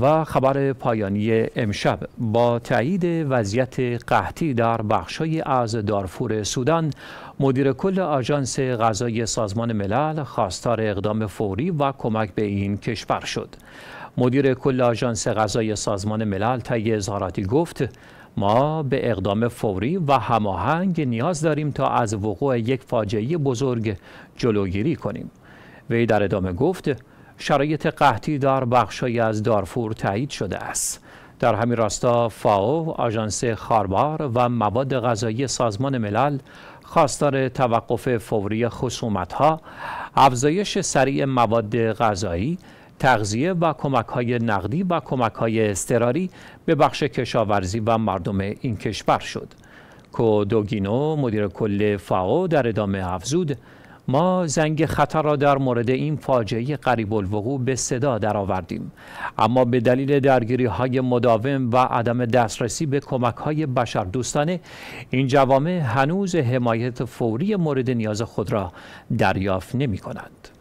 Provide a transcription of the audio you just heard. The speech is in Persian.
و خبر پایانی امشب با تایید وضعیت قحطی در بخشای از دارفور سودان مدیر کل آژانس غذای سازمان ملل خواستار اقدام فوری و کمک به این کشور شد مدیر کل آژانس غذای سازمان ملل طی اظهاراتی گفت ما به اقدام فوری و هماهنگ نیاز داریم تا از وقوع یک فاجعه بزرگ جلوگیری کنیم وی در ادامه گفت شرایط قحطی در بخشی از دارفور تایید شده است در همین راستا فاو، آژانس خاربار و مواد غذایی سازمان ملل خواستار توقف فوری خصومت ها، افزایش سریع مواد غذایی، تغذیه و کمک های نقدی و کمک های استراری به بخش کشاورزی و مردم این کشور شد. کودوگینو مدیر کل فاو در ادامه افزود ما زنگ خطر را در مورد این فاجعه قریب الوقوع به صدا درآوردیم اما به دلیل درگیری های مداوم و عدم دسترسی به کمک های بشر دوستانه این جوامع هنوز حمایت فوری مورد نیاز خود را دریافت نمی کنند.